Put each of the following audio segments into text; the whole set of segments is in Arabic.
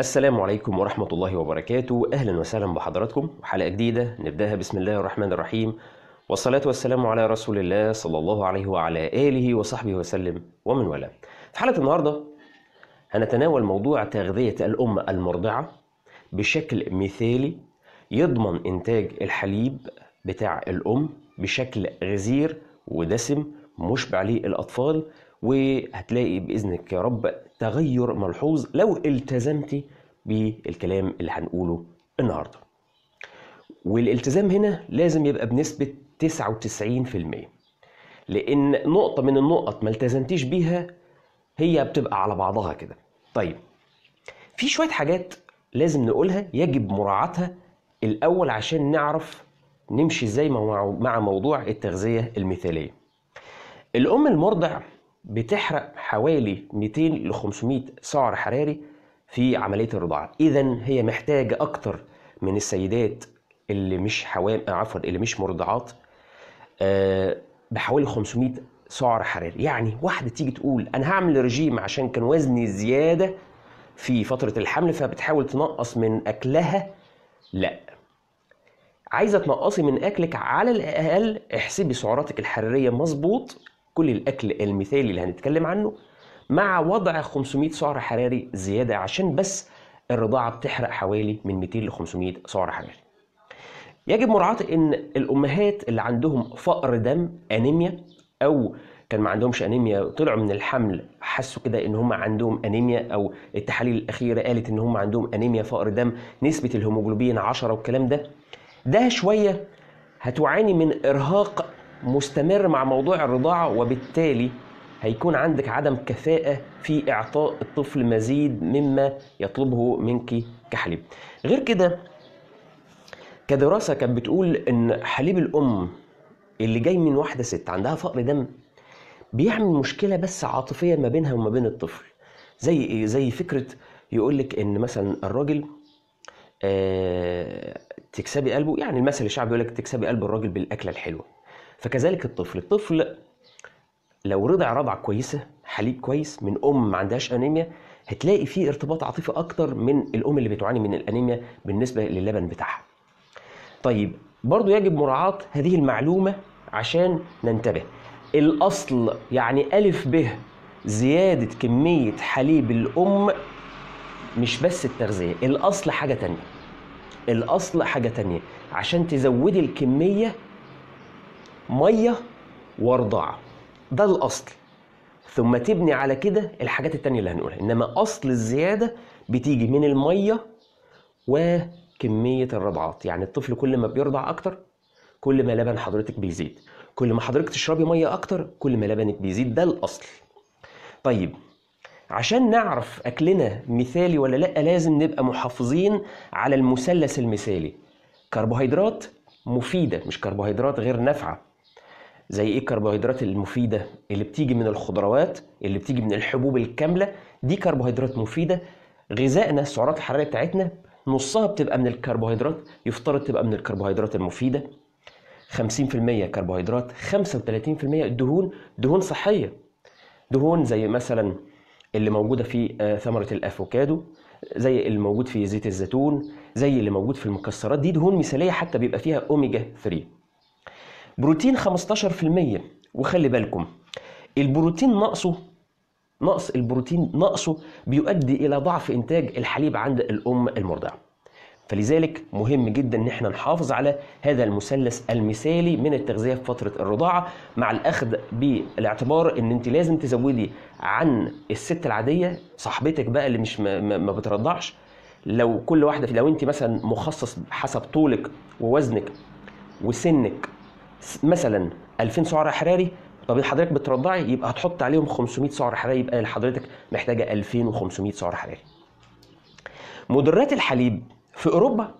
السلام عليكم ورحمة الله وبركاته أهلا وسهلا بحضراتكم وحلقة جديدة نبدأها بسم الله الرحمن الرحيم والصلاة والسلام على رسول الله صلى الله عليه وعلى آله وصحبه وسلم ومن والاه في حلقة النهاردة هنتناول موضوع تغذية الأم المرضعة بشكل مثالي يضمن إنتاج الحليب بتاع الأم بشكل غزير ودسم مشبع للأطفال وهتلاقي بإذنك يا رب تغير ملحوظ لو التزمت بالكلام اللي هنقوله النهارده والالتزام هنا لازم يبقى بنسبة 99% لأن نقطة من النقط ما التزمتيش بيها هي بتبقى على بعضها كده طيب في شوية حاجات لازم نقولها يجب مراعاتها الأول عشان نعرف نمشي ازاي مع موضوع التغذية المثالية الأم المرضع بتحرق حوالي 200 ل 500 سعر حراري في عمليه الرضاعه اذا هي محتاجه اكتر من السيدات اللي مش حوام عفوا اللي مش مرضعات آه، بحوالي 500 سعر حراري يعني واحده تيجي تقول انا هعمل رجيم عشان كان وزني زياده في فتره الحمل فبتحاول تنقص من اكلها لا عايزه تنقصي من اكلك على الاقل احسبي سعراتك الحراريه مظبوط كل الاكل المثالي اللي هنتكلم عنه مع وضع 500 سعر حراري زياده عشان بس الرضاعه بتحرق حوالي من 200 ل 500 سعر حراري يجب مراعاه ان الامهات اللي عندهم فقر دم انيميا او كان ما عندهمش انيميا طلعوا من الحمل حسوا كده ان هم عندهم انيميا او التحاليل الاخيره قالت ان هم عندهم انيميا فقر دم نسبه الهيموجلوبين 10 والكلام ده ده شويه هتعاني من ارهاق مستمر مع موضوع الرضاعة وبالتالي هيكون عندك عدم كفاءة في إعطاء الطفل مزيد مما يطلبه منك كحليب غير كده كدراسة كانت بتقول إن حليب الأم اللي جاي من واحدة ست عندها فقر دم بيعمل مشكلة بس عاطفية ما بينها وما بين الطفل زي إيه؟ زي فكرة يقولك إن مثلا الراجل آه تكسبي قلبه يعني المثل الشعبي يقولك تكسبي قلب الراجل بالأكلة الحلوة فكذلك الطفل الطفل لو رضع رضعة كويسة حليب كويس من أم ما عندهاش أنيميا هتلاقي فيه ارتباط عاطفي أكتر من الأم اللي بتعاني من الأنيميا بالنسبة للبن بتاعها طيب برضو يجب مراعاة هذه المعلومة عشان ننتبه الأصل يعني ألف به زيادة كمية حليب الأم مش بس التغذية الأصل حاجة تانية الأصل حاجة تانية عشان تزودي الكمية ميه وارضع ده الاصل ثم تبني على كده الحاجات التانية اللي هنقولها انما اصل الزياده بتيجي من الميه وكميه الرضعات يعني الطفل كل ما بيرضع اكتر كل ما لبن حضرتك بيزيد كل ما حضرتك تشربي ميه اكتر كل ما لبنك بيزيد ده الاصل طيب عشان نعرف اكلنا مثالي ولا لا لازم نبقى محافظين على المثلث المثالي كربوهيدرات مفيده مش كربوهيدرات غير نافعه زي ايه الكربوهيدرات المفيده اللي بتيجي من الخضروات اللي بتيجي من الحبوب الكامله دي كربوهيدرات مفيده غذائنا السعرات الحراريه بتاعتنا نصها بتبقى من الكربوهيدرات يفترض تبقى من الكربوهيدرات المفيده 50% كربوهيدرات 35% دهون دهون صحيه دهون زي مثلا اللي موجوده في آه، ثمره الافوكادو زي اللي موجود في زيت الزيتون زي اللي موجود في المكسرات دي دهون مثاليه حتى بيبقى فيها اوميجا 3 بروتين 15% وخلي بالكم البروتين ناقصه نقص البروتين نقصه بيؤدي الى ضعف انتاج الحليب عند الام المرضعه فلذلك مهم جدا ان احنا نحافظ على هذا المثلث المثالي من التغذيه في فتره الرضاعه مع الاخذ بالاعتبار ان انت لازم تزودي عن الست العاديه صاحبتك بقى اللي مش ما بترضعش لو كل واحده لو انت مثلا مخصص حسب طولك ووزنك وسنك مثلا 2000 سعر حراري طب حضرتك بترضعي يبقى هتحط عليهم 500 سعر حراري يبقى لحضرتك محتاجه 2500 سعر حراري. مدرات الحليب في اوروبا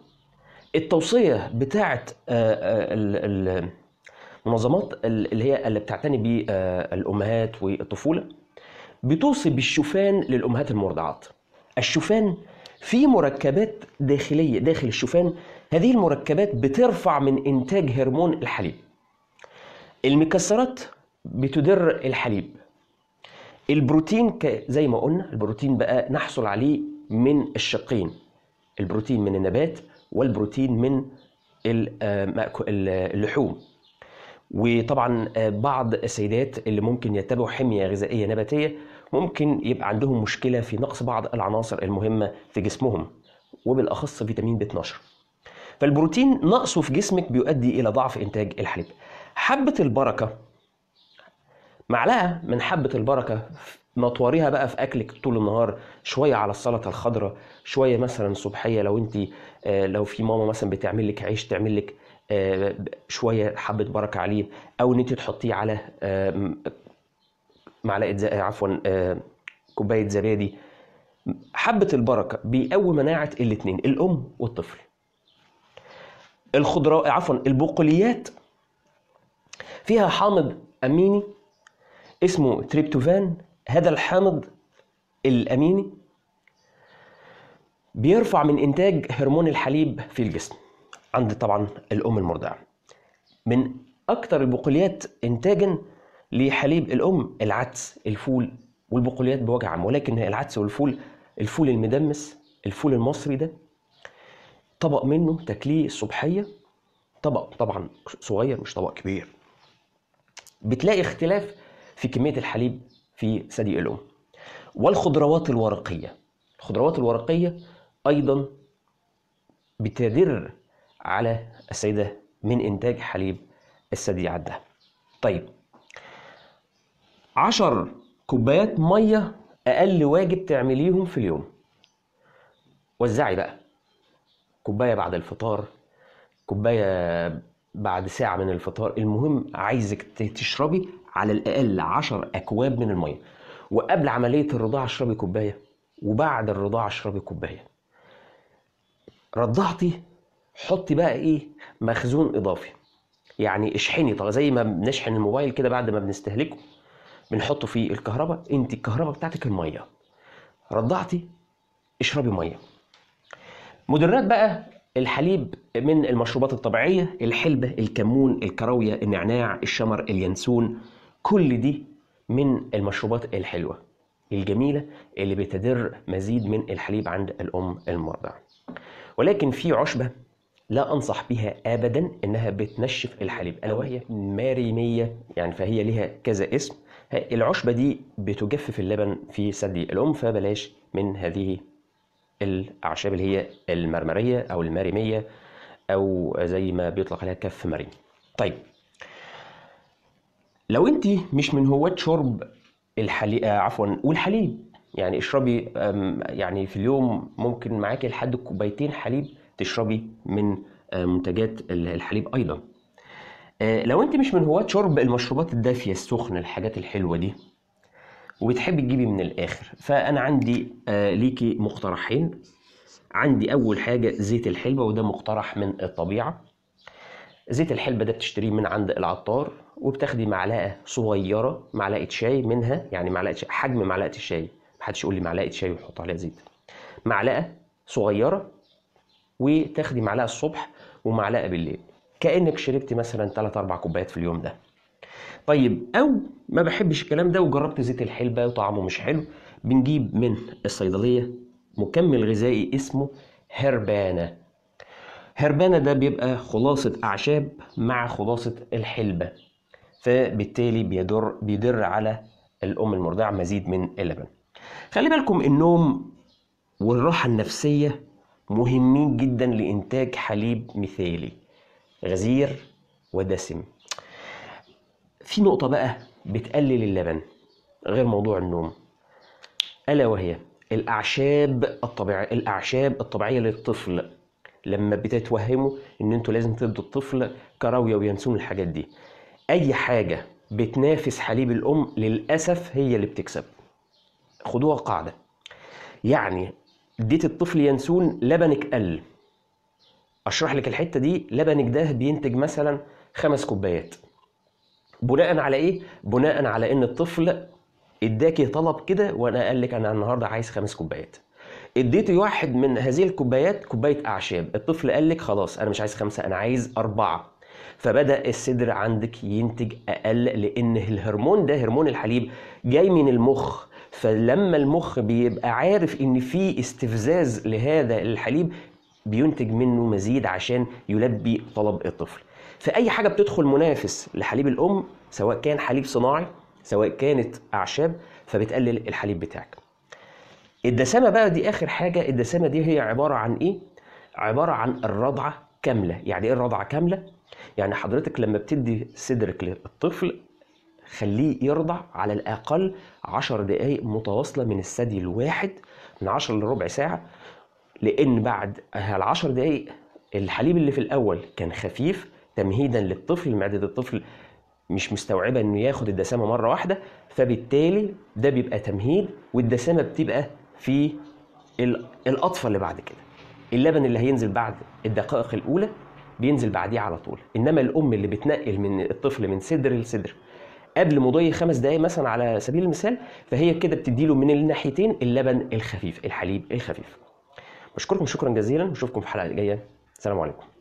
التوصيه بتاعه آه، آه، المنظمات اللي هي اللي بتعتني بالامهات آه، والطفوله بتوصي بالشوفان للامهات المرضعات. الشوفان في مركبات داخليه داخل الشوفان هذه المركبات بترفع من انتاج هرمون الحليب. المكسرات بتدر الحليب البروتين زي ما قلنا البروتين بقى نحصل عليه من الشقين البروتين من النبات والبروتين من آه، اللحوم وطبعا آه، بعض السيدات اللي ممكن يتبعوا حميه غذائيه نباتيه ممكن يبقى عندهم مشكله في نقص بعض العناصر المهمه في جسمهم وبالاخص فيتامين ب 12 فالبروتين نقصه في جسمك بيؤدي الى ضعف انتاج الحليب حبة البركة معلقة من حبة البركة مطوريها بقى في اكلك طول النهار شويه على السلطه الخضراء شويه مثلا صبحيه لو انت آه، لو في ماما مثلا بتعمل لك عيش تعمل لك آه، شويه حبه بركه عليه او ان انت تحطيه على آه، معلقه عفوا كوبايه زبادي حبه البركه بيقوي مناعه الاتنين الام والطفل الخضراء عفوا البقوليات فيها حامض أميني اسمه تريبتوفان هذا الحامض الأميني بيرفع من إنتاج هرمون الحليب في الجسم عند طبعا الأم المرضعة من أكثر البقوليات إنتاجا لحليب الأم العدس الفول والبقوليات بوجه عام ولكن العدس والفول الفول المدمس الفول المصري ده طبق منه تكليه الصبحية طبق طبعا صغير مش طبق كبير بتلاقي اختلاف في كمية الحليب في ثدي الأم والخضروات الورقية الخضروات الورقية أيضا بتدر على السيدة من إنتاج حليب الثدي عندها طيب عشر كوبايات مية أقل واجب تعمليهم في اليوم وزعي بقى كوباية بعد الفطار كوباية بعد ساعة من الفطار المهم عايزك تشربي على الأقل 10 أكواب من المية وقبل عملية الرضاعة اشربي كوباية وبعد الرضاعة اشربي كوباية رضعتي حطي بقى إيه مخزون إضافي يعني اشحني طبعا زي ما بنشحن الموبايل كده بعد ما بنستهلكه بنحطه في الكهرباء انت الكهرباء بتاعتك الميه رضعتي اشربي ميه مدرات بقى الحليب من المشروبات الطبيعية الحلبة الكمون الكراوية النعناع الشمر اليانسون كل دي من المشروبات الحلوة الجميلة اللي بتدر مزيد من الحليب عند الأم المرضعة ولكن في عشبة لا أنصح بها أبدا إنها بتنشف الحليب ألا وهي ماريمية يعني فهي لها كذا اسم العشبة دي بتجفف اللبن في ثدي الأم فبلاش من هذه الأعشاب اللي هي المرمرية أو المرمية أو زي ما بيطلق عليها كف مريم طيب لو أنت مش من هواة شرب الحليب آه، عفوا والحليب يعني اشربي يعني في اليوم ممكن معاكي لحد كوبايتين حليب تشربي من آه، منتجات الحليب أيضا آه، لو أنت مش من هواة شرب المشروبات الدافية السخنة الحاجات الحلوة دي وبتحبي تجيبي من الاخر فانا عندي آه، ليكي مقترحين عندي اول حاجه زيت الحلبه وده مقترح من الطبيعه زيت الحلبه ده بتشتريه من عند العطار وبتاخدي معلقه صغيره معلقه شاي منها يعني معلقه شاي حجم معلقه الشاي محدش يقول لي معلقه شاي وحط عليها زيت معلقه صغيره وتاخدي معلقه الصبح ومعلقه بالليل كانك شربتي مثلا 3 4 كوبايات في اليوم ده طيب او ما بحبش الكلام ده وجربت زيت الحلبه وطعمه مش حلو بنجيب من الصيدليه مكمل غذائي اسمه هربانه هربانه ده بيبقى خلاصه اعشاب مع خلاصه الحلبه فبالتالي بيدر بيدر على الام المرضعه مزيد من اللبن خلي بالكم النوم والراحه النفسيه مهمين جدا لانتاج حليب مثالي غزير ودسم في نقطة بقى بتقلل اللبن غير موضوع النوم ألا وهي الأعشاب الطبيعية الأعشاب الطبيعية للطفل لما بتتوهموا إن أنتوا لازم تدوا الطفل كراوية وينسون الحاجات دي أي حاجة بتنافس حليب الأم للأسف هي اللي بتكسب خدوها قاعدة يعني اديت الطفل ينسون لبنك قل اشرح لك الحته دي لبنك ده بينتج مثلا خمس كوبايات بناء على ايه بناء على ان الطفل اداكي طلب كده وانا قال لك انا النهارده عايز خمس كوبايات اديتي واحد من هذه الكوبايات كوبايه اعشاب الطفل قال لك خلاص انا مش عايز خمسه انا عايز اربعه فبدا الصدر عندك ينتج اقل لان الهرمون ده هرمون الحليب جاي من المخ فلما المخ بيبقى عارف ان في استفزاز لهذا الحليب بينتج منه مزيد عشان يلبي طلب الطفل في اي حاجه بتدخل منافس لحليب الام سواء كان حليب صناعي سواء كانت اعشاب فبتقلل الحليب بتاعك الدسامه بقى دي اخر حاجه الدسامه دي هي عباره عن ايه عباره عن الرضعه كامله يعني ايه الرضعه كامله يعني حضرتك لما بتدي صدرك للطفل خليه يرضع على الاقل 10 دقائق متواصله من الثدي الواحد من 10 لربع ساعه لان بعد ال 10 دقائق الحليب اللي في الاول كان خفيف تمهيدا للطفل معدة الطفل مش مستوعبة انه ياخد الدسامة مرة واحدة فبالتالي ده بيبقى تمهيد والدسامة بتبقى في القطفة اللي بعد كده اللبن اللي هينزل بعد الدقائق الأولى بينزل بعديه على طول انما الام اللي بتنقل من الطفل من صدر لصدر قبل مضي خمس دقايق مثلا على سبيل المثال فهي كده بتديله من الناحيتين اللبن الخفيف الحليب الخفيف بشكركم شكرا جزيلا واشوفكم في حلقه جايه سلام عليكم